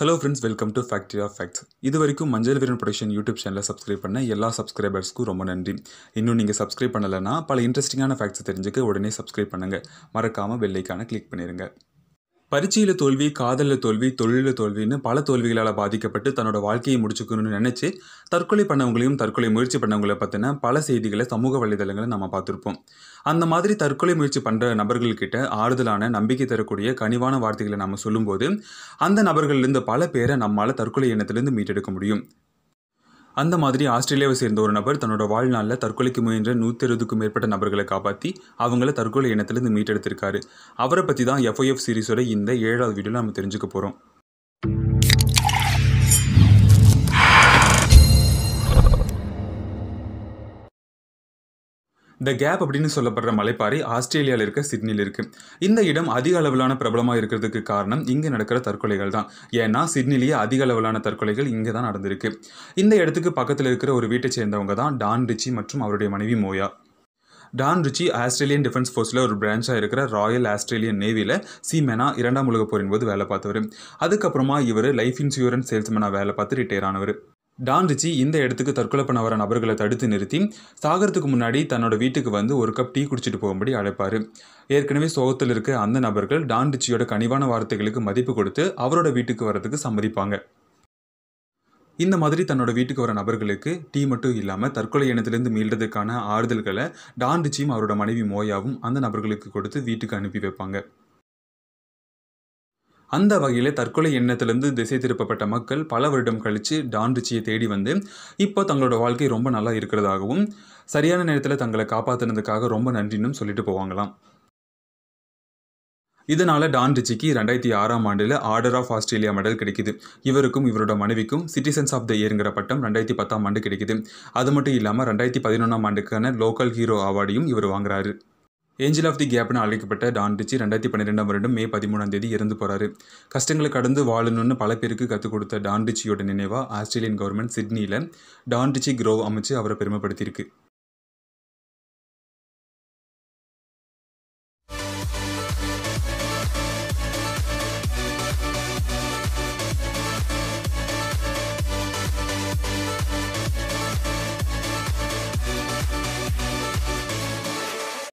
hello friends welcome to factory of facts இது வரைக்கும் மஞ்சள் வீரன் ப்ரொடக்ஷன் யூடியூப் சேனலில் சப்ஸ்கிரைப் பண்ண எல்லா சப்ஸ்கிரைபர்ஸ்க்கும் ரொம்ப நன்றி இன்னும் நீங்கள் சப்ஸ்கிரைப் பண்ணலைன்னா பல இன்ட்ரெஸ்டிங்கான ஃபேக்ட்ஸ் தெரிஞ்சுக்க உடனே சப்ஸ்கிரைப் பண்ணுங்கள் மறக்காமல் பெல்லைக்கான கிளிக் பண்ணிடுங்க பரீட்சையில் தோல்வி காதலில் தோல்வி தொழிலில் தோல்வின்னு பல தோல்விகளால் பாதிக்கப்பட்டு தன்னோட வாழ்க்கையை முடிச்சுக்கணும்னு நினச்சி தற்கொலை பண்ணவங்களையும் தற்கொலை முயற்சி பண்ணவங்கள பற்றின பல செய்திகளை சமூக வலைதளங்களை நம்ம பார்த்துருப்போம் அந்த மாதிரி தற்கொலை முயற்சி பண்ணுற நபர்கள்கிட்ட ஆறுதலான நம்பிக்கை தரக்கூடிய கனிவான வார்த்தைகளை நம்ம சொல்லும்போது அந்த நபர்கள்லேருந்து பல பேரை நம்மளால் தற்கொலை எண்ணத்துலேருந்து மீட்டெடுக்க முடியும் அந்த மாதிரி ஆஸ்திரேலியாவை சேர்ந்த ஒரு நபர் தன்னோட வாழ்நாளில் தற்கொலைக்கு முயன்ற நூற்றி இருபதுக்கும் மேற்பட்ட நபர்களை காப்பாற்றி அவங்கள தற்கொலை இனத்திலிருந்து மீட்டெடுத்திருக்காரு அவரை பற்றி தான் எஃப்ஐஎஃப் சீரீஸோட இந்த ஏழாவது வீடியோவில் நம்ம தெரிஞ்சுக்க போகிறோம் த கேப் அப்படின்னு சொல்லப்படுற மலைப்பாறை ஆஸ்திரேலியாவில் இருக்க சிட்னியில் இருக்கு இந்த இடம் அதிக அளவிலான பிரபலமாக இருக்கிறதுக்கு காரணம் இங்கே நடக்கிற தற்கொலைகள் தான் ஏன்னா சிட்னிலேயே அதிக அளவிலான தற்கொலைகள் இங்கே தான் நடந்திருக்கு இந்த இடத்துக்கு பக்கத்தில் இருக்கிற ஒரு வீட்டை சேர்ந்தவங்க தான் டான் ரிச்சி மற்றும் அவருடைய மனைவி Moya Don Richie Australian defence ஃபோர்ஸில் ஒரு பிரான்ச்சாக இருக்கிற ராயல் ஆஸ்திரேலியன் நேவியில் சீமேனா இரண்டாம் உலக போரின் போது வேலை பார்த்தவர் அதுக்கப்புறமா இவர் லைஃப் இன்சூரன்ஸ் சேல்ஸ்மேனாக வேலை பார்த்து ரிட்டையர் ஆனவர் டான் ரிச்சி இந்த இடத்துக்கு தற்கொலை பண்ண வர நபர்களை தடுத்து நிறுத்தி சாகரத்துக்கு முன்னாடி தன்னோட வீட்டுக்கு வந்து ஒரு கப் டீ குடிச்சிட்டு போகும்படி அழைப்பார் ஏற்கனவே சோகத்தில் இருக்க அந்த நபர்கள் டான் ரிச்சியோட கனிவான வார்த்தைகளுக்கு மதிப்பு கொடுத்து அவரோட வீட்டுக்கு வர்றதுக்கு சம்மதிப்பாங்க இந்த மாதிரி தன்னோட வீட்டுக்கு வர நபர்களுக்கு டீ மட்டும் இல்லாமல் தற்கொலை எண்ணத்திலிருந்து மீள்றதுக்கான ஆறுதல்களை டான் ரிச்சியும் அவரோட மனைவி மோயாவும் அந்த நபர்களுக்கு கொடுத்து வீட்டுக்கு அனுப்பி வைப்பாங்க அந்த வகையில் தற்கொலை எண்ணத்திலிருந்து திசை திருப்பப்பட்ட மக்கள் பல வருடம் கழித்து டான் தேடி வந்து இப்போ தங்களோட வாழ்க்கை ரொம்ப நல்லா இருக்கிறதாகவும் சரியான நேரத்தில் தங்களை காப்பாற்றினதுக்காக ரொம்ப நன்றினும் சொல்லிட்டு போவாங்களாம் இதனால் டான் ரிச்சிக்கு ரெண்டாயிரத்தி ஆறாம் ஆண்டில் ஆர்டர் ஆஃப் ஆஸ்திரேலியா மெடல் கிடைக்குது இவருக்கும் இவரோட மனைவிக்கும் சிட்டிசன்ஸ் ஆஃப் த இயருங்கிற பட்டம் ரெண்டாயிரத்தி பத்தாம் ஆண்டு கிடைக்குது அது மட்டும் இல்லாமல் ரெண்டாயிரத்தி பதினொன்றாம் ஆண்டுக்கான லோக்கல் ஹீரோ அவார்டையும் இவர் வாங்குறாரு ஏஞ்சல் ஆஃப் தி கேப்னு அழைக்கப்பட்ட டான் ரெண்டாயிரத்தி பன்னிரெண்டாம் வருடம் மே பதிமூணாம் தேதி இறந்து போகிறாரு கஷ்டங்களை கடந்து வாழணும்னு பல பேருக்கு கற்றுக் கொடுத்த டான் நினைவா நினைவாக ஆஸ்திரேலியன் கவர்மெண்ட் சிட்னியில் டான் க்ரோவ் அமைச்சு அவரை பெருமைப்படுத்தியிருக்கு